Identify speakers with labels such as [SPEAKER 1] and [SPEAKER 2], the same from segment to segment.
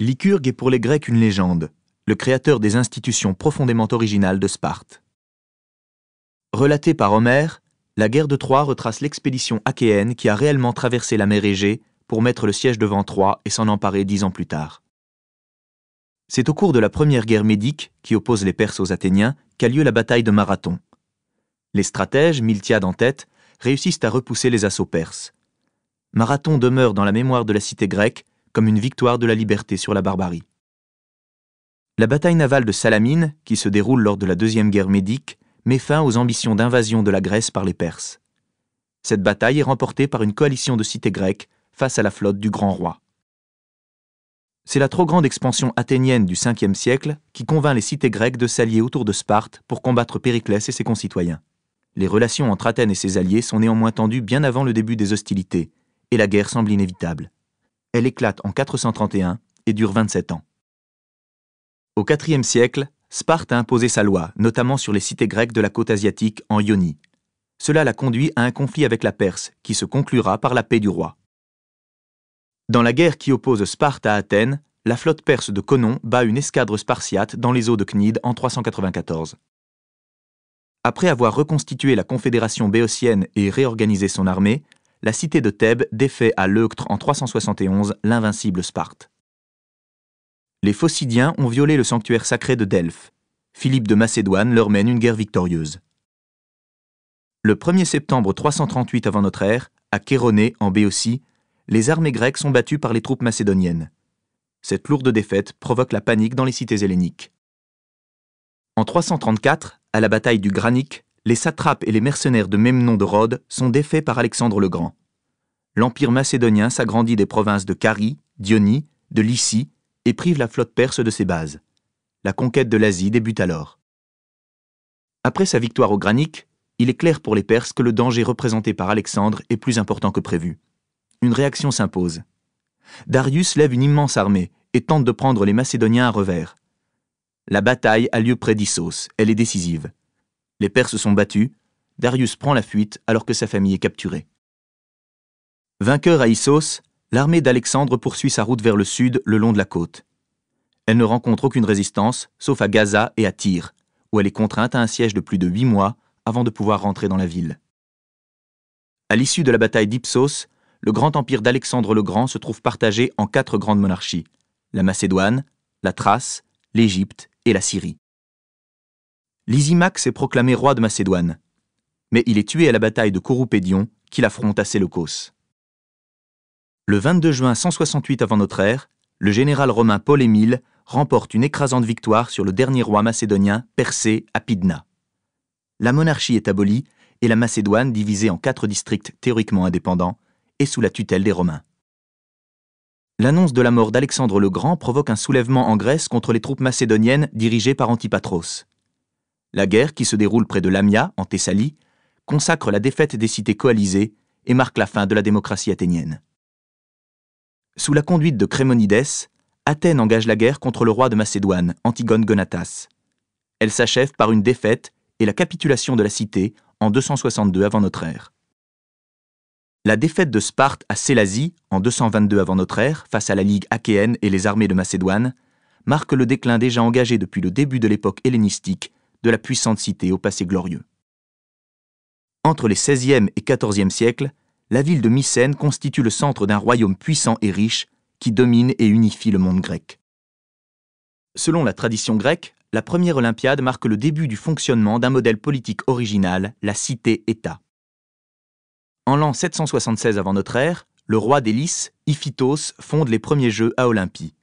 [SPEAKER 1] Lycurgue est pour les Grecs une légende, le créateur des institutions profondément originales de Sparte. Relatée par Homère, la guerre de Troie retrace l'expédition achéenne qui a réellement traversé la mer Égée pour mettre le siège devant Troie et s'en emparer dix ans plus tard. C'est au cours de la première guerre médique, qui oppose les Perses aux Athéniens, qu'a lieu la bataille de Marathon. Les stratèges, Miltiade en tête, réussissent à repousser les assauts perses. Marathon demeure dans la mémoire de la cité grecque comme une victoire de la liberté sur la barbarie. La bataille navale de Salamine, qui se déroule lors de la Deuxième Guerre médique, met fin aux ambitions d'invasion de la Grèce par les Perses. Cette bataille est remportée par une coalition de cités grecques face à la flotte du grand roi. C'est la trop grande expansion athénienne du Ve siècle qui convainc les cités grecques de s'allier autour de Sparte pour combattre Périclès et ses concitoyens. Les relations entre Athènes et ses alliés sont néanmoins tendues bien avant le début des hostilités, et la guerre semble inévitable. Elle éclate en 431 et dure 27 ans. Au IVe siècle, Sparte a imposé sa loi, notamment sur les cités grecques de la côte asiatique en Ionie. Cela la conduit à un conflit avec la Perse, qui se conclura par la paix du roi. Dans la guerre qui oppose Sparte à Athènes, la flotte perse de Conon bat une escadre spartiate dans les eaux de Cnide en 394. Après avoir reconstitué la confédération béotienne et réorganisé son armée, la cité de Thèbes défait à Leuctre en 371 l'invincible Sparte. Les Phocidiens ont violé le sanctuaire sacré de Delphes. Philippe de Macédoine leur mène une guerre victorieuse. Le 1er septembre 338 avant notre ère, à Chéronée, en Béotie, les armées grecques sont battues par les troupes macédoniennes. Cette lourde défaite provoque la panique dans les cités helléniques. En 334, à la bataille du Granique, les satrapes et les mercenaires de même nom de Rhodes sont défaits par Alexandre le Grand. L'empire macédonien s'agrandit des provinces de Carie, d'Ionie, de Lycie et prive la flotte perse de ses bases. La conquête de l'Asie débute alors. Après sa victoire au Granic, il est clair pour les Perses que le danger représenté par Alexandre est plus important que prévu. Une réaction s'impose. Darius lève une immense armée et tente de prendre les Macédoniens à revers. La bataille a lieu près d'Issos, elle est décisive. Les Perses sont battus, Darius prend la fuite alors que sa famille est capturée. Vainqueur à Issos, l'armée d'Alexandre poursuit sa route vers le sud le long de la côte. Elle ne rencontre aucune résistance, sauf à Gaza et à Tyr, où elle est contrainte à un siège de plus de huit mois avant de pouvoir rentrer dans la ville. À l'issue de la bataille d'Ipsos, le grand empire d'Alexandre le Grand se trouve partagé en quatre grandes monarchies la Macédoine, la Thrace, l'Égypte et la Syrie. L'Isimax est proclamé roi de Macédoine, mais il est tué à la bataille de Corupédion, qu'il affronte à Séleucos. Le 22 juin 168 avant notre ère, le général romain Paul Émile remporte une écrasante victoire sur le dernier roi macédonien Persée à Pydna. La monarchie est abolie et la Macédoine divisée en quatre districts théoriquement indépendants et sous la tutelle des Romains. L'annonce de la mort d'Alexandre le Grand provoque un soulèvement en Grèce contre les troupes macédoniennes dirigées par Antipatros. La guerre qui se déroule près de Lamia, en Thessalie, consacre la défaite des cités coalisées et marque la fin de la démocratie athénienne. Sous la conduite de Crémonides, Athènes engage la guerre contre le roi de Macédoine, Antigone Gonatas. Elle s'achève par une défaite et la capitulation de la cité en 262 avant notre ère. La défaite de Sparte à Sélasie en 222 avant notre ère face à la Ligue achéenne et les armées de Macédoine marque le déclin déjà engagé depuis le début de l'époque hellénistique de la puissante cité au passé glorieux. Entre les XVIe et XIVe siècles, la ville de Mycène constitue le centre d'un royaume puissant et riche qui domine et unifie le monde grec. Selon la tradition grecque, la première Olympiade marque le début du fonctionnement d'un modèle politique original, la cité-État. En l'an 776 avant notre ère, le roi des Iphitos, fonde les premiers Jeux à Olympie.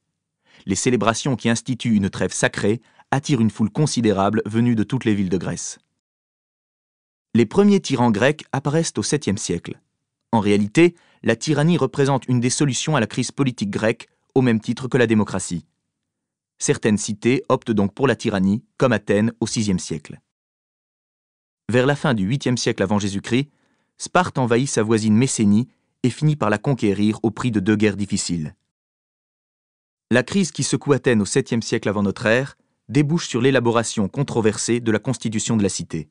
[SPEAKER 1] Les célébrations qui instituent une trêve sacrée attire une foule considérable venue de toutes les villes de Grèce. Les premiers tyrans grecs apparaissent au 7e siècle. En réalité, la tyrannie représente une des solutions à la crise politique grecque, au même titre que la démocratie. Certaines cités optent donc pour la tyrannie, comme Athènes au 6e siècle. Vers la fin du 8e siècle avant Jésus-Christ, Sparte envahit sa voisine Messénie et finit par la conquérir au prix de deux guerres difficiles. La crise qui secoue Athènes au 7e siècle avant notre ère débouche sur l'élaboration controversée de la Constitution de la Cité.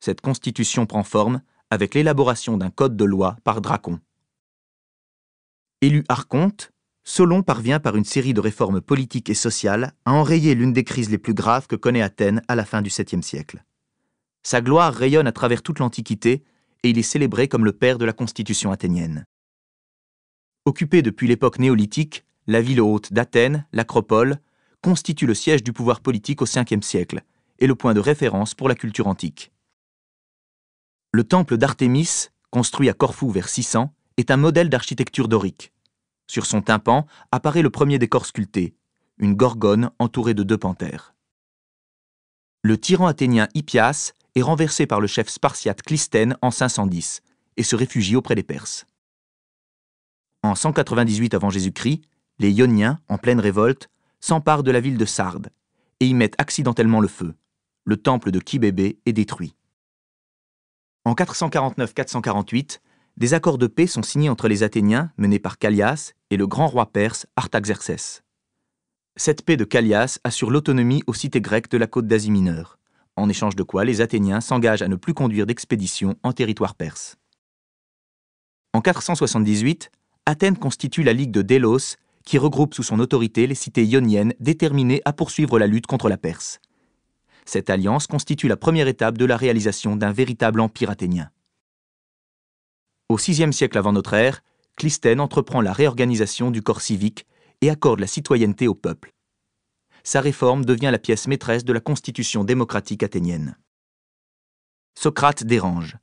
[SPEAKER 1] Cette Constitution prend forme avec l'élaboration d'un code de loi par Dracon. Élu archonte, Solon parvient par une série de réformes politiques et sociales à enrayer l'une des crises les plus graves que connaît Athènes à la fin du 7e siècle. Sa gloire rayonne à travers toute l'Antiquité et il est célébré comme le père de la constitution athénienne. Occupée depuis l'époque néolithique, la ville haute d'Athènes, l'acropole, constitue le siège du pouvoir politique au Ve siècle et le point de référence pour la culture antique. Le temple d'Artémis, construit à Corfou vers 600, est un modèle d'architecture dorique. Sur son tympan apparaît le premier décor sculpté, une gorgone entourée de deux panthères. Le tyran athénien Hippias est renversé par le chef spartiate Clisthène en 510 et se réfugie auprès des Perses. En 198 avant Jésus-Christ, les Ioniens, en pleine révolte, s'emparent de la ville de Sardes et y mettent accidentellement le feu. Le temple de Kibébé est détruit. En 449-448, des accords de paix sont signés entre les Athéniens menés par Callias et le grand roi perse Artaxerxès. Cette paix de Callias assure l'autonomie aux cités grecques de la côte d'Asie mineure, en échange de quoi les Athéniens s'engagent à ne plus conduire d'expéditions en territoire perse. En 478, Athènes constitue la Ligue de Délos qui regroupe sous son autorité les cités ioniennes déterminées à poursuivre la lutte contre la Perse. Cette alliance constitue la première étape de la réalisation d'un véritable empire athénien. Au VIe siècle avant notre ère, Clisthène entreprend la réorganisation du corps civique et accorde la citoyenneté au peuple. Sa réforme devient la pièce maîtresse de la constitution démocratique athénienne. Socrate dérange.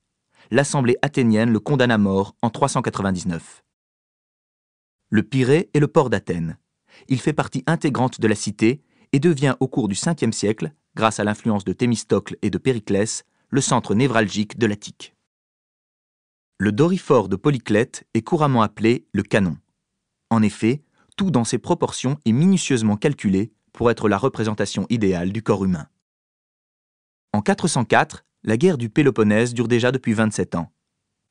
[SPEAKER 1] L'assemblée athénienne le condamne à mort en 399 le Pirée est le port d'Athènes. Il fait partie intégrante de la cité et devient au cours du 5 siècle, grâce à l'influence de Thémistocle et de Périclès, le centre névralgique de l'Attique. Le Doriphore de Polyclète est couramment appelé le canon. En effet, tout dans ses proportions est minutieusement calculé pour être la représentation idéale du corps humain. En 404, la guerre du Péloponnèse dure déjà depuis 27 ans.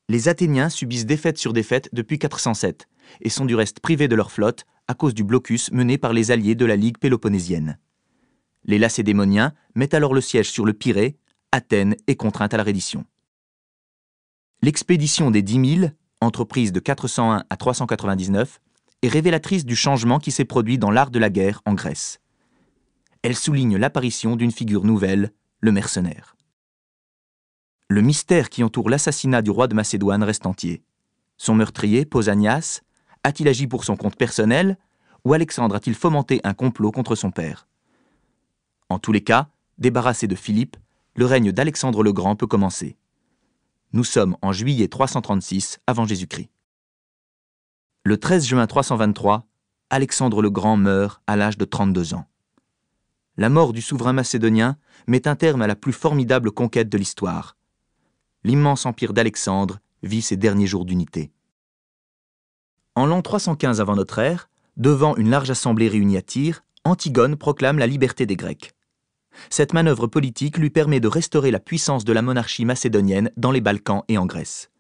[SPEAKER 1] Les Athéniens subissent défaite sur défaite depuis 407, et sont du reste privés de leur flotte à cause du blocus mené par les alliés de la Ligue péloponnésienne. Les Lacédémoniens mettent alors le siège sur le Pirée, Athènes est contrainte à la reddition. L'expédition des 10 000, entreprise de 401 à 399, est révélatrice du changement qui s'est produit dans l'art de la guerre en Grèce. Elle souligne l'apparition d'une figure nouvelle, le mercenaire. Le mystère qui entoure l'assassinat du roi de Macédoine reste entier. Son meurtrier, Pausanias, a-t-il agi pour son compte personnel ou Alexandre a-t-il fomenté un complot contre son père En tous les cas, débarrassé de Philippe, le règne d'Alexandre le Grand peut commencer. Nous sommes en juillet 336 avant Jésus-Christ. Le 13 juin 323, Alexandre le Grand meurt à l'âge de 32 ans. La mort du souverain macédonien met un terme à la plus formidable conquête de l'histoire. L'immense empire d'Alexandre vit ses derniers jours d'unité. En l'an 315 avant notre ère, devant une large assemblée réunie à Tyr, Antigone proclame la liberté des Grecs. Cette manœuvre politique lui permet de restaurer la puissance de la monarchie macédonienne dans les Balkans et en Grèce.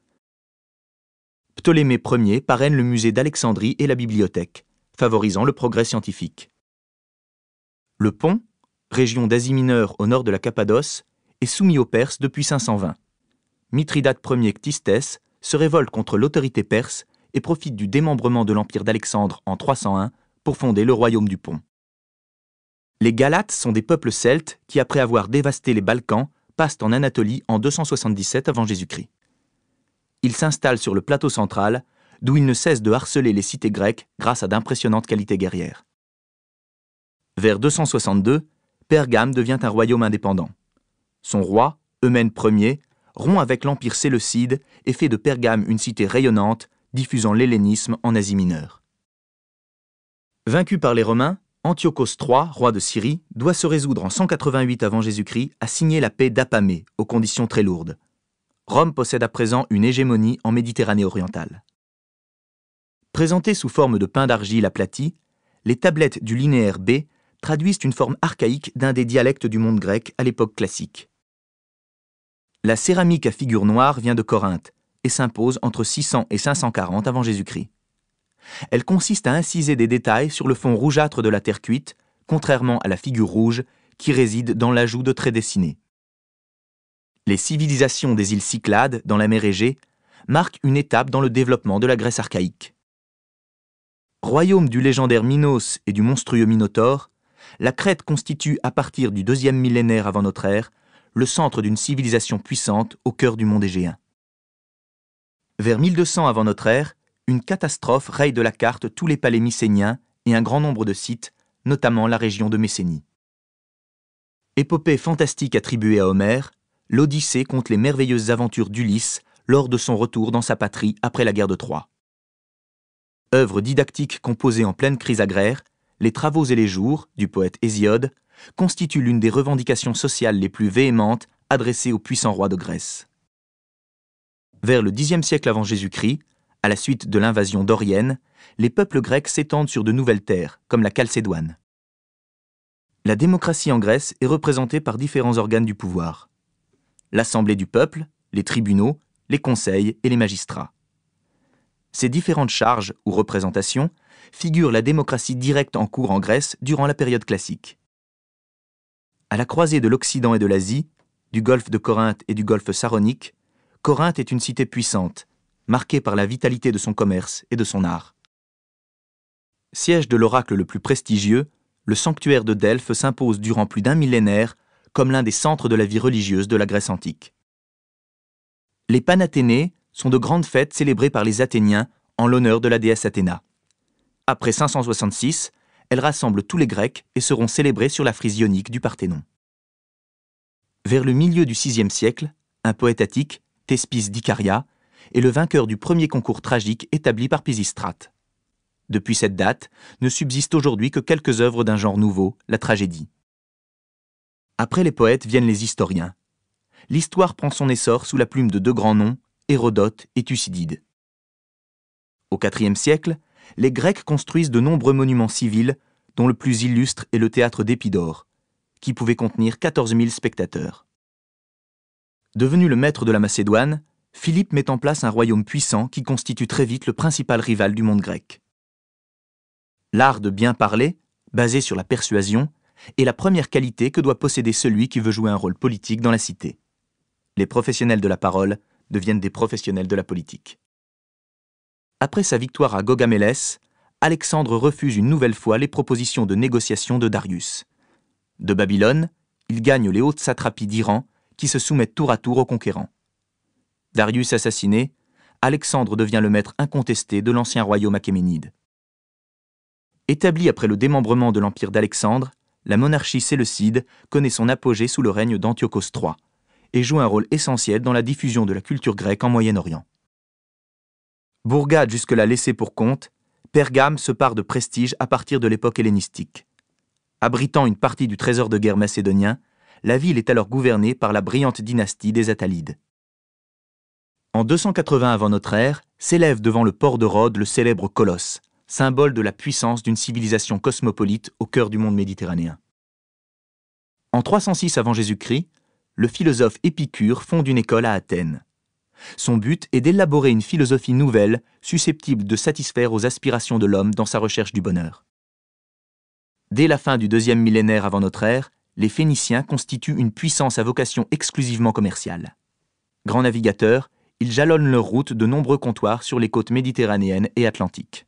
[SPEAKER 1] Ptolémée Ier parraine le musée d'Alexandrie et la bibliothèque, favorisant le progrès scientifique. Le pont, région d'Asie mineure au nord de la Cappadoce, est soumis aux Perses depuis 520. Mithridate Ier Ctistès se révolte contre l'autorité perse et profite du démembrement de l'empire d'Alexandre en 301 pour fonder le royaume du Pont. Les Galates sont des peuples celtes qui, après avoir dévasté les Balkans, passent en Anatolie en 277 avant Jésus-Christ. Ils s'installent sur le plateau central, d'où ils ne cessent de harceler les cités grecques grâce à d'impressionnantes qualités guerrières. Vers 262, Pergame devient un royaume indépendant. Son roi, Eumène Ier, rompt avec l'empire séleucide et fait de Pergame une cité rayonnante diffusant l'hellénisme en Asie mineure. Vaincu par les Romains, Antiochos III, roi de Syrie, doit se résoudre en 188 avant Jésus-Christ à signer la paix d'Apamée, aux conditions très lourdes. Rome possède à présent une hégémonie en Méditerranée orientale. Présentées sous forme de pain d'argile aplati, les tablettes du linéaire B traduisent une forme archaïque d'un des dialectes du monde grec à l'époque classique. La céramique à figure noire vient de Corinthe, s'impose entre 600 et 540 avant Jésus-Christ. Elle consiste à inciser des détails sur le fond rougeâtre de la terre cuite, contrairement à la figure rouge qui réside dans l'ajout de traits dessinés. Les civilisations des îles Cyclades, dans la mer Égée, marquent une étape dans le développement de la Grèce archaïque. Royaume du légendaire Minos et du monstrueux Minotaure, la Crète constitue à partir du deuxième millénaire avant notre ère le centre d'une civilisation puissante au cœur du monde égéen. Vers 1200 avant notre ère, une catastrophe raye de la carte tous les palais mycéniens et un grand nombre de sites, notamment la région de Messénie. Épopée fantastique attribuée à Homère, l'Odyssée compte les merveilleuses aventures d'Ulysse lors de son retour dans sa patrie après la guerre de Troie. Œuvre didactique composée en pleine crise agraire, Les Travaux et les Jours du poète Hésiode constitue l'une des revendications sociales les plus véhémentes adressées au puissant roi de Grèce. Vers le Xe siècle avant Jésus-Christ, à la suite de l'invasion dorienne, les peuples grecs s'étendent sur de nouvelles terres, comme la Chalcédoine. La démocratie en Grèce est représentée par différents organes du pouvoir. L'Assemblée du peuple, les tribunaux, les conseils et les magistrats. Ces différentes charges ou représentations figurent la démocratie directe en cours en Grèce durant la période classique. À la croisée de l'Occident et de l'Asie, du golfe de Corinthe et du golfe saronique, Corinthe est une cité puissante, marquée par la vitalité de son commerce et de son art. Siège de l'oracle le plus prestigieux, le sanctuaire de Delphes s'impose durant plus d'un millénaire comme l'un des centres de la vie religieuse de la Grèce antique. Les Panathénées sont de grandes fêtes célébrées par les Athéniens en l'honneur de la déesse Athéna. Après 566, elles rassemblent tous les Grecs et seront célébrées sur la frise ionique du Parthénon. Vers le milieu du VIe siècle, un poète attique, Thespis d'Icaria, est le vainqueur du premier concours tragique établi par Pisistrate. Depuis cette date, ne subsistent aujourd'hui que quelques œuvres d'un genre nouveau, la tragédie. Après les poètes viennent les historiens. L'histoire prend son essor sous la plume de deux grands noms, Hérodote et Thucydide. Au IVe siècle, les Grecs construisent de nombreux monuments civils, dont le plus illustre est le théâtre d'Épidore, qui pouvait contenir 14 000 spectateurs. Devenu le maître de la Macédoine, Philippe met en place un royaume puissant qui constitue très vite le principal rival du monde grec. L'art de bien parler, basé sur la persuasion, est la première qualité que doit posséder celui qui veut jouer un rôle politique dans la cité. Les professionnels de la parole deviennent des professionnels de la politique. Après sa victoire à Gogamélès, Alexandre refuse une nouvelle fois les propositions de négociation de Darius. De Babylone, il gagne les hautes satrapies d'Iran qui se soumettent tour à tour aux conquérants. Darius assassiné, Alexandre devient le maître incontesté de l'ancien royaume achéménide. Établie après le démembrement de l'empire d'Alexandre, la monarchie séleucide connaît son apogée sous le règne d'Antiochos III et joue un rôle essentiel dans la diffusion de la culture grecque en Moyen-Orient. Bourgade jusque-là laissée pour compte, Pergame se part de prestige à partir de l'époque hellénistique. Abritant une partie du trésor de guerre macédonien, la ville est alors gouvernée par la brillante dynastie des Attalides. En 280 avant notre ère, s'élève devant le port de Rhodes le célèbre colosse, symbole de la puissance d'une civilisation cosmopolite au cœur du monde méditerranéen. En 306 avant Jésus-Christ, le philosophe Épicure fonde une école à Athènes. Son but est d'élaborer une philosophie nouvelle susceptible de satisfaire aux aspirations de l'homme dans sa recherche du bonheur. Dès la fin du deuxième millénaire avant notre ère, les Phéniciens constituent une puissance à vocation exclusivement commerciale. Grands navigateurs, ils jalonnent leur route de nombreux comptoirs sur les côtes méditerranéennes et atlantiques.